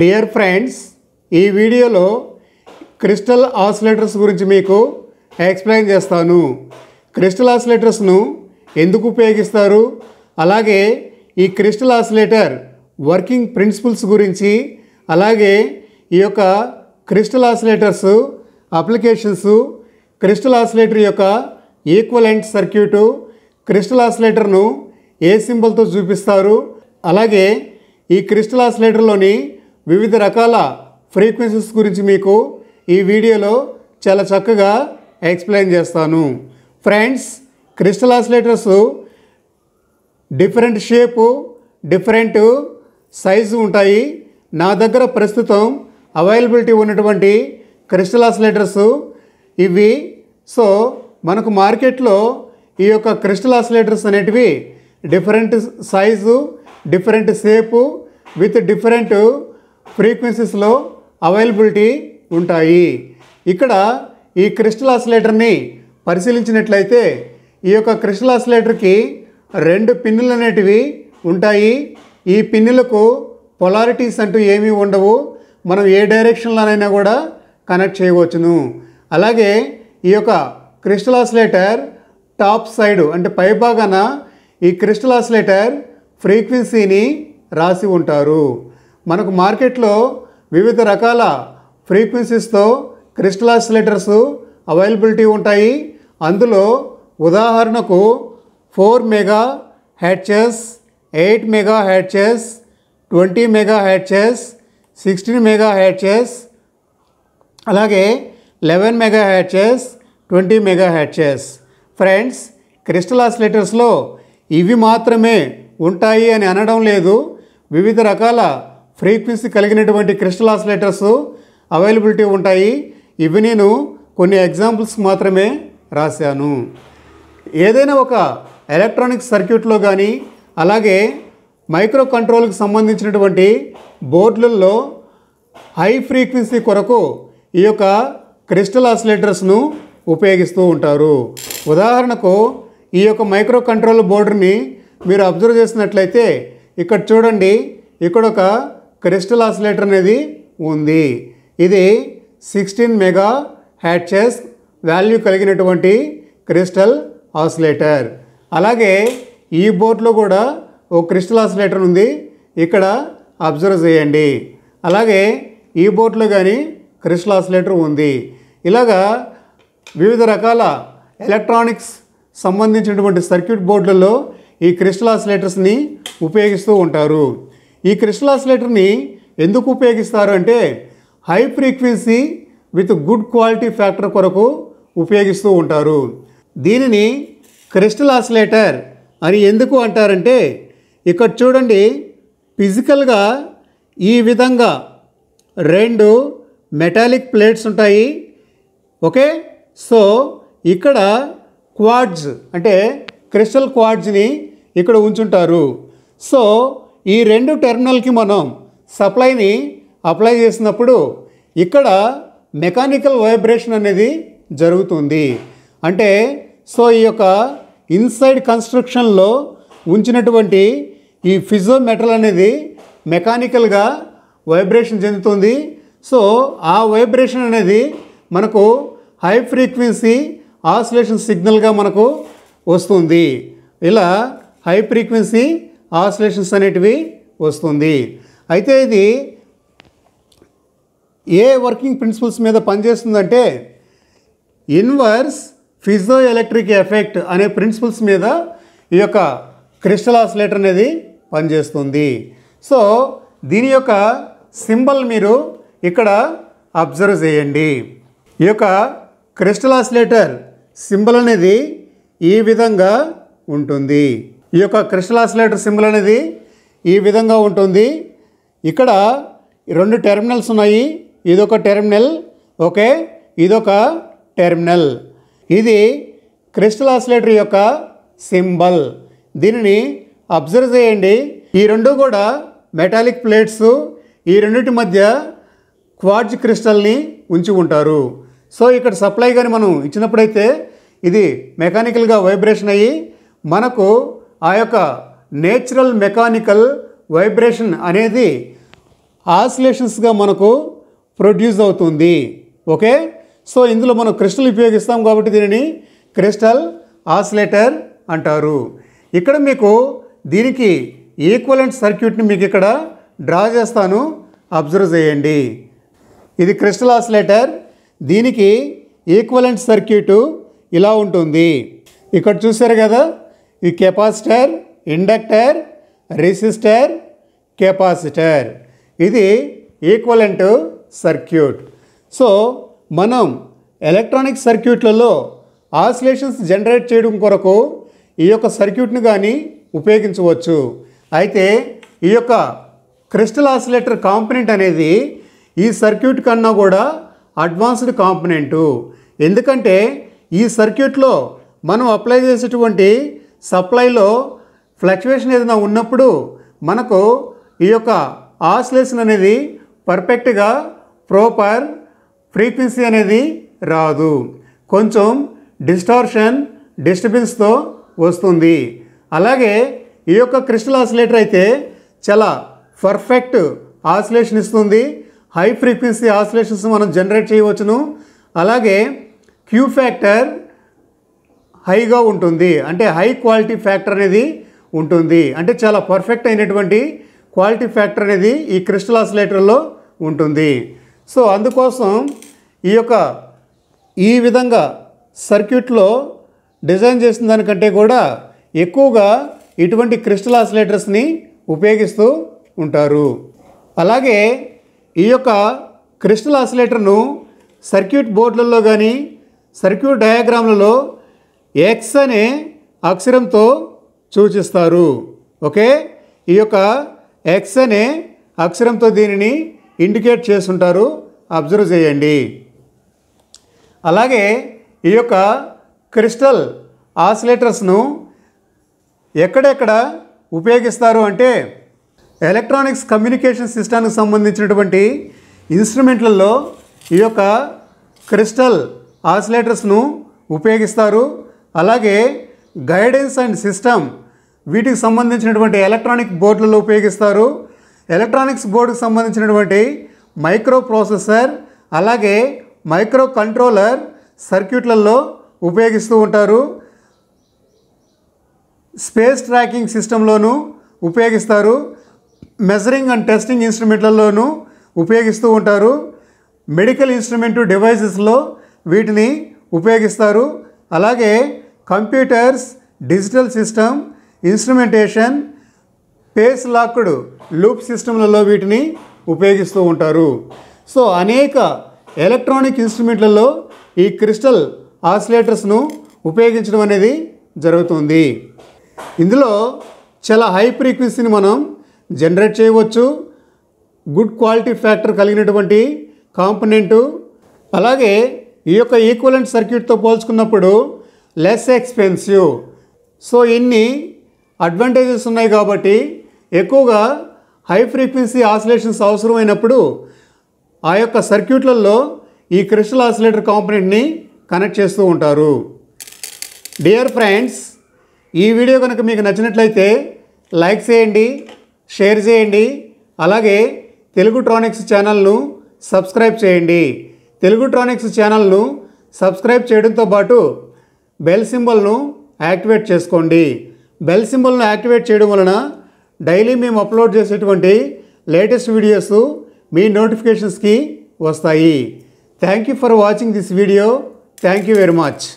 dear friends ఈ వీడియోలో crystal oscillators గురించి మీకు ఎక్స్ప్లెయిన్ చేస్తాను క్రిస్టల్ ఆసిలేటర్స్ను ఎందుకు ఉపయోగిస్తారు అలాగే ఈ క్రిస్టల్ ఆసిలేటర్ వర్కింగ్ ప్రిన్సిపల్స్ గురించి అలాగే ఈ యొక్క crystal oscillators applications crystal oscillator యొక్క ఈక్వలెంట్ సర్క్యూటు క్రిస్టల్ ఆసిలేటర్ను ఏ సింబల్తో చూపిస్తారు అలాగే ఈ క్రిస్టల్ ఆసిలేటర్లోని వివిధ రకాల ఫ్రీక్వెన్సీస్ గురించి మీకు ఈ వీడియోలో చాలా చక్కగా ఎక్స్ప్లెయిన్ చేస్తాను friends crystal oscillators different shape different size ఉంటాయి నా దగ్గర ప్రస్తుతం అవైలబిలిటీ ఉన్నటువంటి క్రిస్టల్ ఆసిలేటర్స్ ఇవి సో మనకు మార్కెట్లో ఈ యొక్క క్రిస్టల్ ఆసిలేటర్స్ అనేటివి different size different shape with different ఫ్రీక్వెన్సీస్లో అవైలబిలిటీ ఉంటాయి ఇక్కడ ఈ క్రిస్టల్ ఆసిలేటర్ని పరిశీలించినట్లయితే ఈ యొక్క క్రిస్టల్ ఆసిలేటర్కి రెండు పిన్నులు అనేటివి ఉంటాయి ఈ పిన్నులకు పొలారిటీస్ అంటూ ఏమీ ఉండవు మనం ఏ డైరెక్షన్లోనైనా కూడా కనెక్ట్ చేయవచ్చును అలాగే ఈ యొక్క క్రిస్టల్ ఆసిలేటర్ టాప్ సైడు అంటే పైభాగాన ఈ క్రిస్టల్ ఆసిలేటర్ ఫ్రీక్వెన్సీని రాసి ఉంటారు మనకు మార్కెట్లో వివిధ రకాల ఫ్రీక్వెన్సీస్తో క్రిస్టల్ ఆసిలేటర్స్ అవైలబిలిటీ ఉంటాయి అందులో ఉదాహరణకు four megahertz eight megahertz twenty megahertz sixteen megahertz అలాగే eleven megahertz twenty megahertz friends crystal ఆసిలేటర్స్లో ఇవి మాత్రమే ఉంటాయి అని అనడం లేదు వివిధ రకాల ఫ్రీక్వెన్సీ కలిగినటువంటి క్రిస్టల్ ఆసిలేటర్స్ అవైలబిలిటీ ఉంటాయి ఇవి నేను కొన్ని ఎగ్జాంపుల్స్ మాత్రమే రాశాను ఏదైనా ఒక ఎలక్ట్రానిక్ సర్క్యూట్లో కానీ అలాగే మైక్రో కంట్రోల్కి సంబంధించినటువంటి బోర్డులలో హై ఫ్రీక్వెన్సీ కొరకు ఈ యొక్క క్రిస్టల్ ఆసిలేటర్స్ను ఉపయోగిస్తూ ఉంటారు ఉదాహరణకు ఈ యొక్క మైక్రో కంట్రోల్ బోర్డుని మీరు అబ్జర్వ్ చేసినట్లయితే ఇక్కడ చూడండి ఇక్కడ ఒక క్రిస్టల్ ఆసిలేటర్ అనేది ఉంది ఇది సిక్స్టీన్ మెగా హ్యాట్చెస్ వాల్యూ కలిగినటువంటి క్రిస్టల్ ఆసిలేటర్ అలాగే ఈ బోర్డులో కూడా ఓ క్రిస్టల్ ఆసిలేటర్ ఉంది ఇక్కడ అబ్జర్వ్ చేయండి అలాగే ఈ బోర్డులో కానీ క్రిస్టల్ ఆసిలేటర్ ఉంది ఇలాగా వివిధ రకాల ఎలక్ట్రానిక్స్ సంబంధించినటువంటి సర్క్యూట్ బోర్డులలో ఈ క్రిస్టల్ ఆసిలేటర్స్ని ఉపయోగిస్తూ ఉంటారు ఈ క్రిస్టల్ ఆసిలేటర్ని ఎందుకు ఉపయోగిస్తారు అంటే high frequency with good quality factor కొరకు ఉపయోగిస్తూ ఉంటారు దీనిని క్రిస్టల్ ఆసిలేటర్ అని ఎందుకు అంటారంటే ఇక్కడ చూడండి ఫిజికల్గా ఈ విధంగా రెండు మెటాలిక్ ప్లేట్స్ ఉంటాయి ఓకే సో ఇక్కడ క్వాడ్జ్ అంటే క్రిస్టల్ క్వాడ్జ్ని ఇక్కడ ఉంచుంటారు సో ఈ రెండు టెర్మినల్కి మనం సప్లైని అప్లై చేసినప్పుడు ఇక్కడ మెకానికల్ వైబ్రేషన్ అనేది జరుగుతుంది అంటే సో ఈ యొక్క ఇన్సైడ్ కన్స్ట్రక్షన్లో ఉంచినటువంటి ఈ ఫిజో మెటల్ అనేది మెకానికల్గా వైబ్రేషన్ చెందుతుంది సో ఆ వైబ్రేషన్ అనేది మనకు హై ఫ్రీక్వెన్సీ ఆసిలేషన్ సిగ్నల్గా మనకు వస్తుంది ఇలా హై ఫ్రీక్వెన్సీ ఆసిలేషన్స్ అనేటివి వస్తుంది అయితే ఇది ఏ వర్కింగ్ ప్రిన్సిపల్స్ మీద పనిచేస్తుందంటే ఇన్వర్స్ ఫిజో ఎలక్ట్రిక్ ఎఫెక్ట్ అనే ప్రిన్సిపల్స్ మీద ఈ యొక్క క్రిస్టల్ ఆసిలేటర్ అనేది పనిచేస్తుంది సో దీని యొక్క సింబల్ మీరు ఇక్కడ అబ్జర్వ్ చేయండి ఈ యొక్క క్రిస్టల్ ఆసిలేటర్ సింబల్ అనేది ఈ విధంగా ఉంటుంది ఈ యొక్క క్రిస్టల్ ఆసిలేటర్ సింబల్ అనేది ఈ విధంగా ఉంటుంది ఇక్కడ రెండు టెర్మినల్స్ ఉన్నాయి ఇదొక టెర్మినల్ ఓకే ఇదొక టెర్మినల్ ఇది క్రిస్టల్ ఆసిలేటర్ యొక్క సింబల్ దీనిని అబ్జర్వ్ చేయండి ఈ రెండు కూడా మెటాలిక్ ప్లేట్స్ ఈ రెండింటి మధ్య క్వార్జ్ క్రిస్టల్ని ఉంచి ఉంటారు సో ఇక్కడ సప్లై కానీ మనం ఇచ్చినప్పుడైతే ఇది మెకానికల్గా వైబ్రేషన్ అయ్యి మనకు ఆ యొక్క నేచురల్ మెకానికల్ వైబ్రేషన్ అనేది ఆసిలేషన్స్గా మనకు ప్రొడ్యూస్ అవుతుంది ఓకే సో ఇందులో మనం క్రిస్టల్ ఉపయోగిస్తాం కాబట్టి దీనిని క్రిస్టల్ ఆసిలేటర్ అంటారు ఇక్కడ మీకు దీనికి ఈక్వలెంట్ సర్క్యూట్ని మీకు ఇక్కడ డ్రా చేస్తాను అబ్జర్వ్ చేయండి ఇది క్రిస్టల్ ఆసిలేటర్ దీనికి ఈక్వలెంట్ సర్క్యూటు ఇలా ఉంటుంది ఇక్కడ చూశారు కదా ఈ కెపాసిటర్ ఇండక్టర్ రెసిస్టర్ కెపాసిటర్ ఇది ఈక్వలెంట్ సర్క్యూట్ సో మనం ఎలక్ట్రానిక్ సర్క్యూట్లలో ఆసిలేషన్స్ జనరేట్ చేయడం కొరకు ఈ యొక్క సర్క్యూట్ను కానీ ఉపయోగించవచ్చు అయితే ఈ యొక్క క్రిస్టల్ ఆసిలేటర్ కాంపనెంట్ అనేది ఈ సర్క్యూట్ కన్నా కూడా అడ్వాన్స్డ్ కాంపనెంటు ఎందుకంటే ఈ సర్క్యూట్లో మనం అప్లై చేసేటువంటి సప్లైలో ఫ్లక్చువేషన్ ఏదైనా ఉన్నప్పుడు మనకు ఈ యొక్క ఆసిలేషన్ అనేది పర్ఫెక్ట్గా ప్రోపర్ ఫ్రీక్వెన్సీ అనేది రాదు కొంచెం డిస్టార్షన్ డిస్టర్బెన్స్తో వస్తుంది అలాగే ఈ యొక్క క్రిస్టల్ ఆసిలేటర్ అయితే చాలా పర్ఫెక్ట్ ఆసిలేషన్ ఇస్తుంది హై ఫ్రీక్వెన్సీ ఆసిలేషన్స్ మనం జనరేట్ చేయవచ్చును అలాగే క్యూ ఫ్యాక్టర్ హైగా ఉంటుంది అంటే హై క్వాలిటీ ఫ్యాక్టర్ అనేది ఉంటుంది అంటే చాలా పర్ఫెక్ట్ అయినటువంటి క్వాలిటీ ఫ్యాక్టర్ అనేది ఈ క్రిస్టల్ ఆసిలేటర్లో ఉంటుంది సో అందుకోసం ఈ యొక్క ఈ విధంగా సర్క్యూట్లో డిజైన్ చేసిన దానికంటే కూడా ఎక్కువగా ఇటువంటి క్రిస్టల్ ఆసిలేటర్స్ని ఉపయోగిస్తూ ఉంటారు అలాగే ఈ యొక్క క్రిస్టల్ ఆసిలేటర్ను సర్క్యూట్ బోర్డులలో కానీ సర్క్యూట్ డయాగ్రామ్లలో ఎక్స్ అనే అక్షరంతో సూచిస్తారు ఓకే ఈ యొక్క ఎక్స్ అనే అక్షరంతో దీనిని ఇండికేట్ చేస్తుంటారు అబ్జర్వ్ చేయండి అలాగే ఈ యొక్క క్రిస్టల్ ఆసిలేటర్స్ను ఎక్కడెక్కడ ఉపయోగిస్తారు అంటే ఎలక్ట్రానిక్స్ కమ్యూనికేషన్ సిస్టానికి సంబంధించినటువంటి ఇన్స్ట్రుమెంట్లలో ఈ యొక్క క్రిస్టల్ ఆసిలేటర్స్ను ఉపయోగిస్తారు అలాగే గైడెన్స్ అండ్ సిస్టమ్ వీటికి సంబంధించినటువంటి ఎలక్ట్రానిక్ బోర్డులలో ఉపయోగిస్తారు ఎలక్ట్రానిక్స్ బోర్డుకు సంబంధించినటువంటి మైక్రో ప్రాసెసర్ అలాగే మైక్రో కంట్రోలర్ సర్క్యూట్లలో ఉపయోగిస్తూ ఉంటారు స్పేస్ ట్రాకింగ్ సిస్టంలోనూ ఉపయోగిస్తారు మెజరింగ్ అండ్ టెస్టింగ్ ఇన్స్ట్రుమెంట్లలోనూ ఉపయోగిస్తూ ఉంటారు మెడికల్ ఇన్స్ట్రుమెంట్ డివైజెస్లో వీటిని ఉపయోగిస్తారు అలాగే computers digital system instrumentation phase locked loop సిస్టమ్లలో వీటిని ఉపయోగిస్తూ ఉంటారు సో అనేక ఎలక్ట్రానిక్ ఇన్స్ట్రుమెంట్లలో ఈ క్రిస్టల్ ఆసిలేటర్స్ను ఉపయోగించడం అనేది జరుగుతుంది ఇందులో చాలా హై ఫ్రీక్వెన్సీని మనం జనరేట్ చేయవచ్చు గుడ్ క్వాలిటీ ఫ్యాక్టర్ కలిగినటువంటి కాంపనెంటు అలాగే ఈ యొక్క ఈక్వలెంట్ సర్క్యూట్తో పోల్చుకున్నప్పుడు లెస్ ఎక్స్పెన్సివ్ సో ఇన్ని అడ్వాంటేజెస్ ఉన్నాయి కాబట్టి ఎక్కువగా హై ఫ్రీక్వెన్సీ ఆసిలేషన్స్ అవసరమైనప్పుడు ఆ యొక్క సర్క్యూట్లలో ఈ క్రిస్టల్ ఆసిలేటర్ కాంపనెంట్ని కనెక్ట్ చేస్తూ ఉంటారు డియర్ ఫ్రెండ్స్ ఈ వీడియో కనుక మీకు నచ్చినట్లయితే లైక్ చేయండి షేర్ చేయండి అలాగే తెలుగు ట్రానిక్స్ ఛానల్ను సబ్స్క్రైబ్ చేయండి తెలుగు ట్రానిక్స్ ఛానల్ను సబ్స్క్రైబ్ చేయడంతో పాటు బెల్ సింబల్ను యాక్టివేట్ చేసుకోండి బెల్ సింబల్ను యాక్టివేట్ చేయడం వలన డైలీ మేము అప్లోడ్ చేసేటువంటి లేటెస్ట్ వీడియోస్ మీ నోటిఫికేషన్స్కి వస్తాయి thank you for watching this video thank you very much